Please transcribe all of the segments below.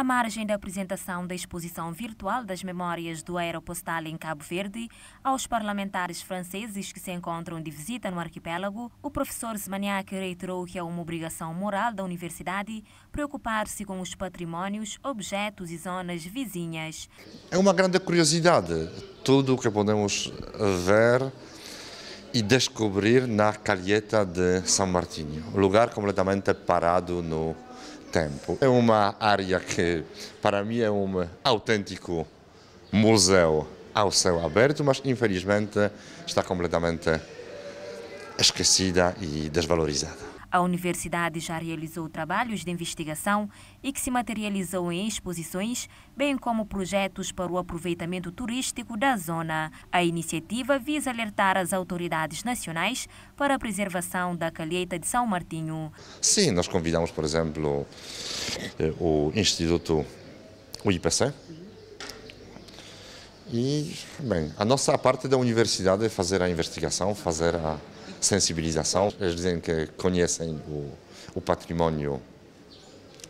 À margem da apresentação da exposição virtual das memórias do Aeropostal em Cabo Verde, aos parlamentares franceses que se encontram de visita no arquipélago, o professor Zemaniak reiterou que é uma obrigação moral da universidade preocupar-se com os patrimónios, objetos e zonas vizinhas. É uma grande curiosidade tudo o que podemos ver e descobrir na calheta de São Martinho, um lugar completamente parado no tempo. É uma área que, para mim, é um autêntico museu ao céu aberto, mas infelizmente está completamente esquecida e desvalorizada. A universidade já realizou trabalhos de investigação e que se materializou em exposições, bem como projetos para o aproveitamento turístico da zona. A iniciativa visa alertar as autoridades nacionais para a preservação da calheita de São Martinho. Sim, nós convidamos, por exemplo, eh, o Instituto o IPC. E, bem, a nossa parte da universidade é fazer a investigação, fazer a, sensibilização. Eles dizem que conhecem o, o património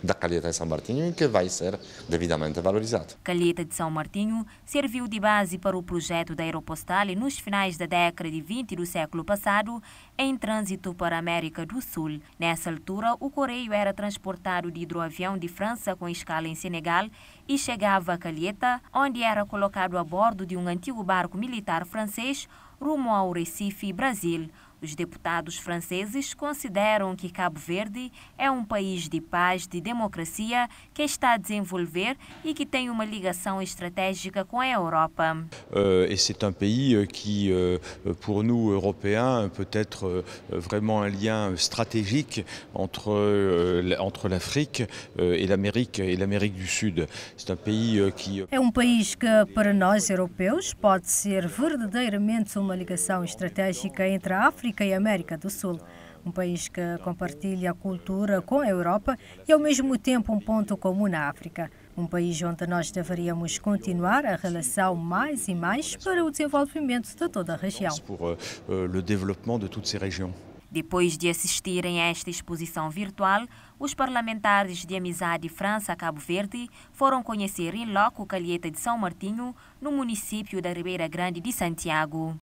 da Calheta de São Martinho e que vai ser devidamente valorizado. Calheta de São Martinho serviu de base para o projeto da Aeropostale nos finais da década de 20 do século passado, em trânsito para a América do Sul. Nessa altura, o correio era transportado de hidroavião de França com escala em Senegal e chegava a Calheta, onde era colocado a bordo de um antigo barco militar francês rumo ao Recife, Brasil os deputados franceses consideram que Cabo Verde é um país de paz, de democracia, que está a desenvolver e que tem uma ligação estratégica com a Europa. E euh, é um país euh, que, euh, para nós, europeus, pode ser être vraiment un lien estratégico entre, entre África e a América l'Amérique du Sud. C'est un É um país que para nós europeus pode ser verdadeiramente uma ligação estratégica entre a África África e América do Sul. Um país que compartilha a cultura com a Europa e, ao mesmo tempo, um ponto comum na África. Um país onde nós deveríamos continuar a relação mais e mais para o desenvolvimento de toda a região. Euh, euh, Depois de assistirem a esta exposição virtual, os parlamentares de Amizade França-Cabo Verde foram conhecer em loco Calheta de São Martinho, no município da Ribeira Grande de Santiago.